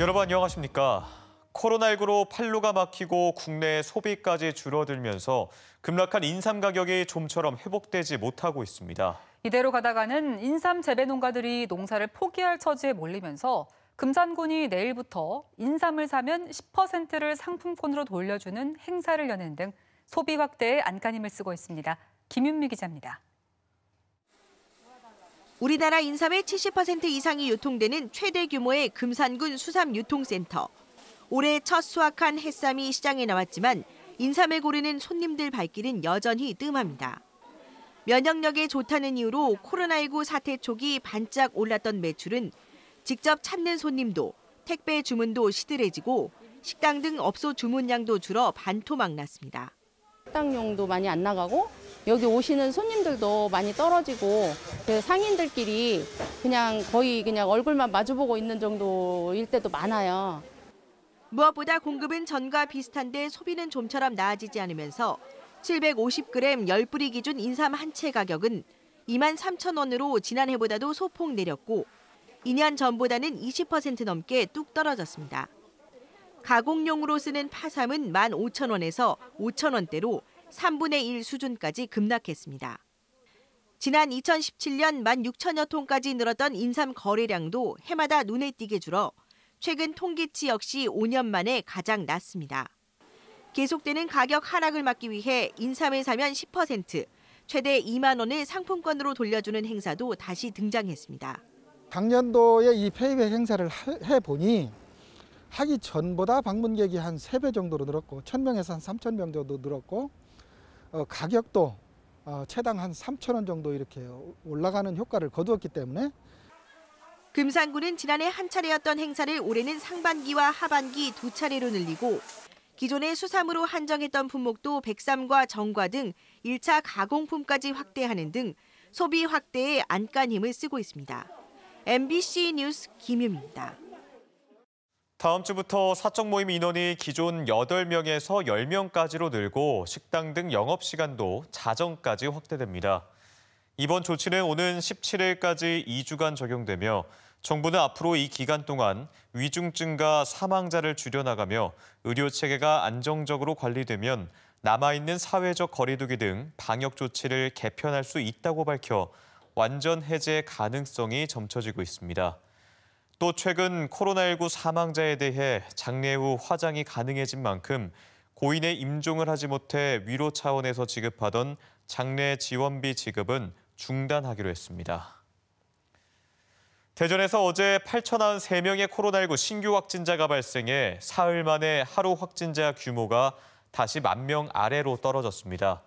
여러분 안녕하십니까? 코로나19로 판로가 막히고 국내 소비까지 줄어들면서 급락한 인삼 가격이 좀처럼 회복되지 못하고 있습니다. 이대로 가다가는 인삼 재배 농가들이 농사를 포기할 처지에 몰리면서 금산군이 내일부터 인삼을 사면 10%를 상품권으로 돌려주는 행사를 여는 등 소비 확대에 안간힘을 쓰고 있습니다. 김윤미 기자입니다. 우리나라 인삼의 70% 이상이 유통되는 최대 규모의 금산군 수삼 유통센터. 올해 첫 수확한 햇삼이 시장에 나왔지만 인삼을 고르는 손님들 발길은 여전히 뜸합니다. 면역력에 좋다는 이유로 코로나19 사태 초기 반짝 올랐던 매출은 직접 찾는 손님도 택배 주문도 시들해지고 식당 등 업소 주문량도 줄어 반토막 났습니다. 식당용도 많이 안 나가고 여기 오시는 손님들도 많이 떨어지고 그 상인들끼리 그냥 거의 그냥 얼굴만 마주보고 있는 정도일 때도 많아요. 무엇보다 공급은 전과 비슷한데 소비는 좀처럼 나아지지 않으면서 750g 10뿌리 기준 인삼 한 채 가격은 2만 3천 원으로 지난해보다도 소폭 내렸고 2년 전보다는 20% 넘게 뚝 떨어졌습니다. 가공용으로 쓰는 파삼은 1만 5천 원에서 5천 원대로 3분의 1 수준까지 급락했습니다. 지난 2017년 1만 6천여 톤까지 늘었던 인삼 거래량도 해마다 눈에 띄게 줄어 최근 통계치 역시 5년 만에 가장 낮습니다. 계속되는 가격 하락을 막기 위해 인삼을 사면 10%, 최대 2만 원을 상품권으로 돌려주는 행사도 다시 등장했습니다. 작년도에 이 페이백 행사를 해보니 하기 전보다 방문객이 한 3배 정도로 늘었고 1,000명에서 한 3,000명 정도 늘었고 어, 가격도 어, 채당 한 3천 원 정도 이렇게 올라가는 효과를 거두었기 때문에 금산군은 지난해 한 차례였던 행사를 올해는 상반기와 하반기 두 차례로 늘리고 기존의 수산으로 한정했던 품목도 백삼과 정과 등 1차 가공품까지 확대하는 등 소비 확대에 안간 힘을 쓰고 있습니다. MBC 뉴스 김유미입니다. 다음 주부터 사적 모임 인원이 기존 8명에서 10명까지로 늘고 식당 등 영업시간도 자정까지 확대됩니다. 이번 조치는 오는 17일까지 2주간 적용되며 정부는 앞으로 이 기간 동안 위중증과 사망자를 줄여나가며 의료체계가 안정적으로 관리되면 남아있는 사회적 거리두기 등 방역 조치를 개편할 수 있다고 밝혀 완전 해제 가능성이 점쳐지고 있습니다. 또 최근 코로나19 사망자에 대해 장례 후 화장이 가능해진 만큼 고인의 임종을 하지 못해 위로 차원에서 지급하던 장례 지원비 지급은 중단하기로 했습니다. 대전에서 어제 8,093명의 코로나19 신규 확진자가 발생해 사흘 만에 하루 확진자 규모가 다시 만 명 아래로 떨어졌습니다.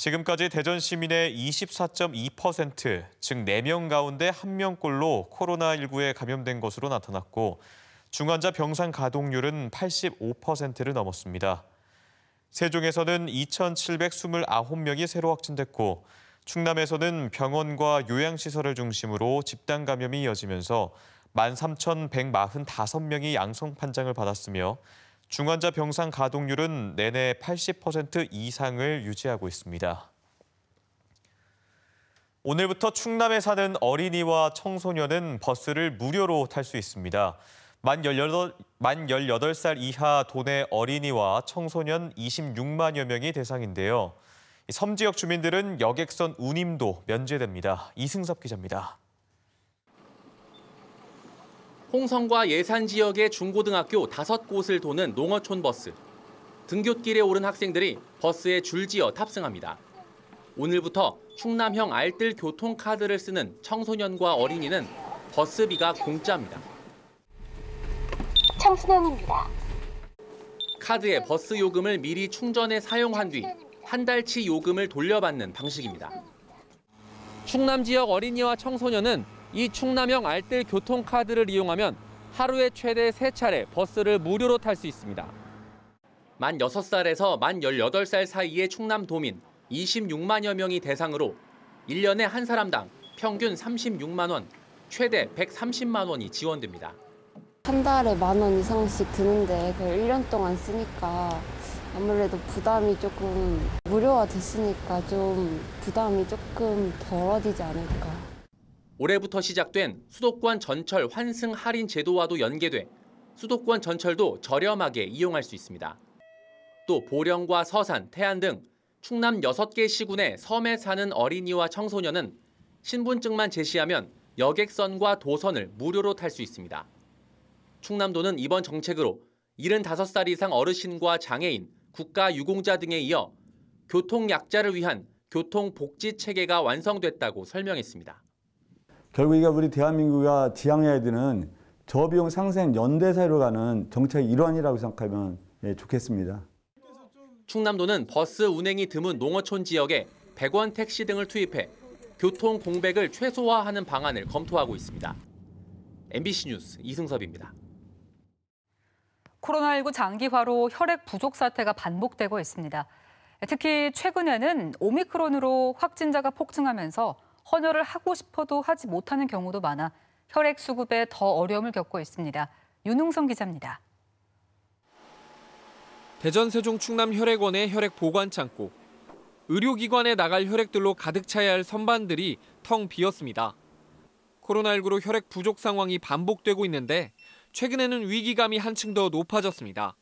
지금까지 대전 시민의 24.2%, 즉 4명 가운데 1명꼴로 코로나19에 감염된 것으로 나타났고 중환자 병상 가동률은 85%를 넘었습니다. 세종에서는 2,729명이 새로 확진됐고 충남에서는 병원과 요양시설을 중심으로 집단 감염이 이어지면서 13,145명이 양성 판정을 받았으며 중환자 병상 가동률은 내내 80% 이상을 유지하고 있습니다. 오늘부터 충남에 사는 어린이와 청소년은 버스를 무료로 탈 수 있습니다. 만 18, 만 18살 이하 도내 어린이와 청소년 26만여 명이 대상인데요. 섬 지역 주민들은 여객선 운임도 면제됩니다. 이승섭 기자입니다. 홍성과 예산 지역의 중고등학교 다섯 곳을 도는 농어촌 버스. 등굣길에 오른 학생들이 버스에 줄지어 탑승합니다. 오늘부터 충남형 알뜰 교통카드를 쓰는 청소년과 어린이는 버스비가 공짜입니다. 청소년입니다. 카드에 버스 요금을 미리 충전해 사용한 뒤 한 달치 요금을 돌려받는 방식입니다. 충남 지역 어린이와 청소년은 이 충남형 알뜰 교통카드를 이용하면 하루에 최대 3차례 버스를 무료로 탈 수 있습니다. 만 6살에서 만 18살 사이의 충남 도민 26만여 명이 대상으로 1년에 한 사람당 평균 36만 원, 최대 130만 원이 지원됩니다. 한 달에 만 원 이상씩 드는데 그걸 1년 동안 쓰니까 아무래도 부담이 조금 무료화 됐으니까 좀 부담이 조금 덜어지지 않을까. 올해부터 시작된 수도권 전철 환승 할인 제도와도 연계돼 수도권 전철도 저렴하게 이용할 수 있습니다. 또 보령과 서산, 태안 등 충남 6개 시군의 섬에 사는 어린이와 청소년은 신분증만 제시하면 여객선과 도선을 무료로 탈 수 있습니다. 충남도는 이번 정책으로 75살 이상 어르신과 장애인, 국가유공자 등에 이어 교통약자를 위한 교통복지 체계가 완성됐다고 설명했습니다. 결국 이 우리 대한민국이 지향해야 되는 저비용 상생 연대사로 가는 정책의 일환이라고 생각하면 예, 좋겠습니다. 충남도는 버스 운행이 드문 농어촌 지역에 1원 택시 등을 투입해 교통 공백을 최소화하는 방안을 검토하고 있습니다. MBC 뉴스 이승섭입니다. 코로나19 장기화로 혈액 부족 사태가 반복되고 있습니다. 특히 최근에는 오미크론으로 확진자가 폭증하면서 헌혈을 하고 싶어도 하지 못하는 경우도 많아 혈액 수급에 더 어려움을 겪고 있습니다. 윤웅성 기자입니다. 대전 세종 충남 혈액원의 혈액 보관 창고. 의료기관에 나갈 혈액들로 가득 차야 할 선반들이 텅 비었습니다. 코로나19로 혈액 부족 상황이 반복되고 있는데 최근에는 위기감이 한층 더 높아졌습니다.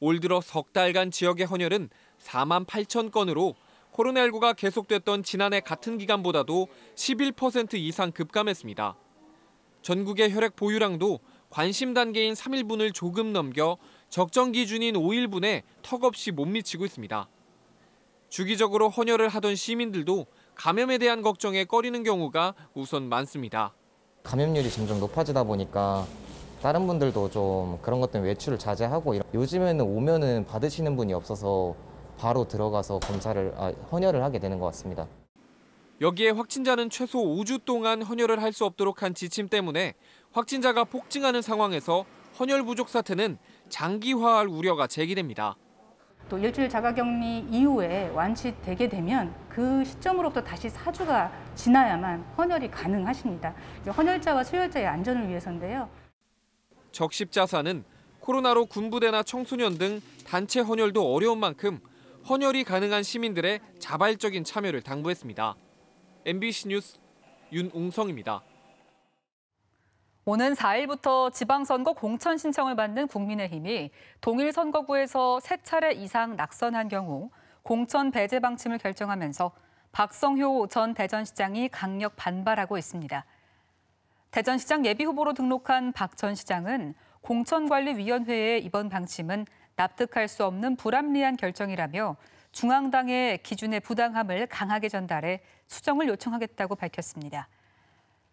올 들어 석 달간 지역의 헌혈은 4만 8천 건으로 코로나19가 계속됐던 지난해 같은 기간보다도 11% 이상 급감했습니다. 전국의 혈액 보유량도 관심 단계인 3일분을 조금 넘겨 적정 기준인 5일분에 턱없이 못 미치고 있습니다. 주기적으로 헌혈을 하던 시민들도 감염에 대한 걱정에 꺼리는 경우가 우선 많습니다. 감염률이 점점 높아지다 보니까 다른 분들도 좀 그런 것때 외출을 자제하고 요즘에는 오면은 받으시는 분이 없어서 바로 들어가서 검사를 아, 헌혈을 하게 되는 것 같습니다. 여기에 확진자는 최소 5주 동안 헌혈을 할 수 없도록 한 지침 때문에 확진자가 폭증하는 상황에서 헌혈 부족 사태는 장기화할 우려가 제기됩니다. 또 일주일 자가격리 이후에 완치되게 되면 그 시점으로부터 다시 4주가 지나야만 헌혈이 가능하십니다. 헌혈자와 수혈자의 안전을 위해서인데요. 적십자사는 코로나로 군부대나 청소년 등 단체 헌혈도 어려운 만큼 헌혈이 가능한 시민들의 자발적인 참여를 당부했습니다. MBC 뉴스 윤웅성입니다. 오는 4일부터 지방선거 공천 신청을 받는 국민의힘이 동일 선거구에서 3차례 이상 낙선한 경우 공천 배제 방침을 결정하면서 박성효 전 대전시장이 강력 반발하고 있습니다. 대전시장 예비후보로 등록한 박 전 시장은 공천관리위원회의 이번 방침은 납득할 수 없는 불합리한 결정이라며 중앙당의 기준의 부당함을 강하게 전달해 수정을 요청하겠다고 밝혔습니다.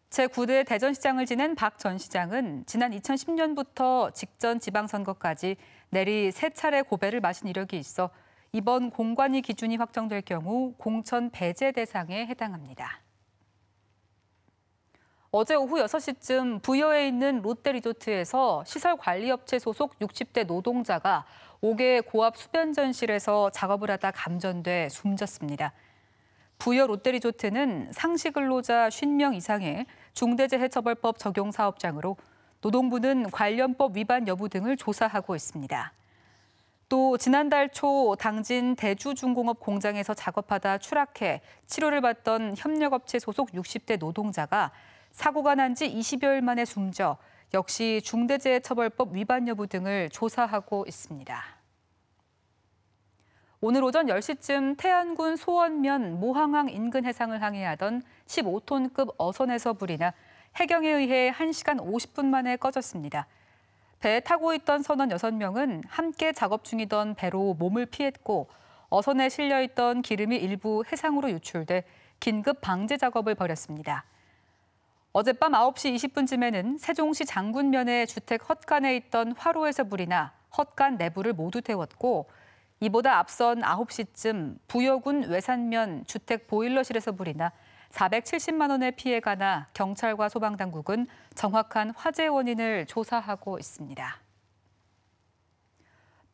제9대 대전시장을 지낸 박 전 시장은 지난 2010년부터 직전 지방선거까지 내리 세 차례 고배를 마신 이력이 있어 이번 공관위 기준이 확정될 경우 공천 배제 대상에 해당합니다. 어제 오후 6시쯤 부여에 있는 롯데리조트에서 시설관리업체 소속 60대 노동자가 옥외 고압 수변전실에서 작업을 하다 감전돼 숨졌습니다. 부여 롯데리조트는 상시 근로자 50명 이상의 중대재해처벌법 적용 사업장으로 노동부는 관련법 위반 여부 등을 조사하고 있습니다. 또 지난달 초 당진 대주중공업 공장에서 작업하다 추락해 치료를 받던 협력업체 소속 60대 노동자가 사고가 난 지 20여일 만에 숨져 역시 중대재해처벌법 위반 여부 등을 조사하고 있습니다. 오늘 오전 10시쯤 태안군 소원면 모항항 인근 해상을 항해하던 15톤급 어선에서 불이 나 해경에 의해 1시간 50분 만에 꺼졌습니다. 배에 타고 있던 선원 6명은 함께 작업 중이던 배로 몸을 피했고 어선에 실려있던 기름이 일부 해상으로 유출돼 긴급 방제 작업을 벌였습니다. 어젯밤 9시 20분쯤에는 세종시 장군면의 주택 헛간에 있던 화로에서 불이 나 헛간 내부를 모두 태웠고 이보다 앞선 9시쯤 부여군 외산면 주택 보일러실에서 불이 나 470만 원의 피해가 나 경찰과 소방당국은 정확한 화재 원인을 조사하고 있습니다.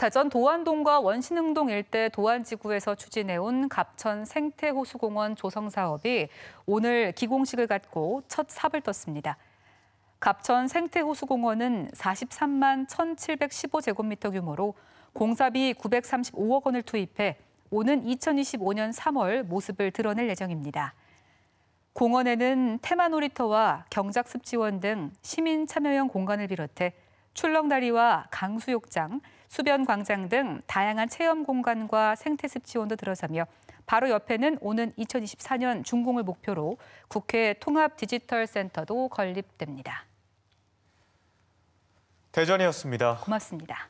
타전 도안동과 원신흥동 일대 도안지구에서 추진해온 갑천 생태호수공원 조성 사업이 오늘 기공식을 갖고 첫 삽을 떴습니다. 갑천 생태호수공원은 43만 1,715제곱미터 규모로 공사비 935억 원을 투입해 오는 2025년 3월 모습을 드러낼 예정입니다. 공원에는 테마놀이터와 경작습지원 등 시민 참여형 공간을 비롯해 출렁다리와 강수욕장, 수변 광장 등 다양한 체험 공간과 생태습 지원도 들어서며 바로 옆에는 오는 2024년 준공을 목표로 국회 통합 디지털 센터도 건립됩니다. 대전이었습니다. 고맙습니다.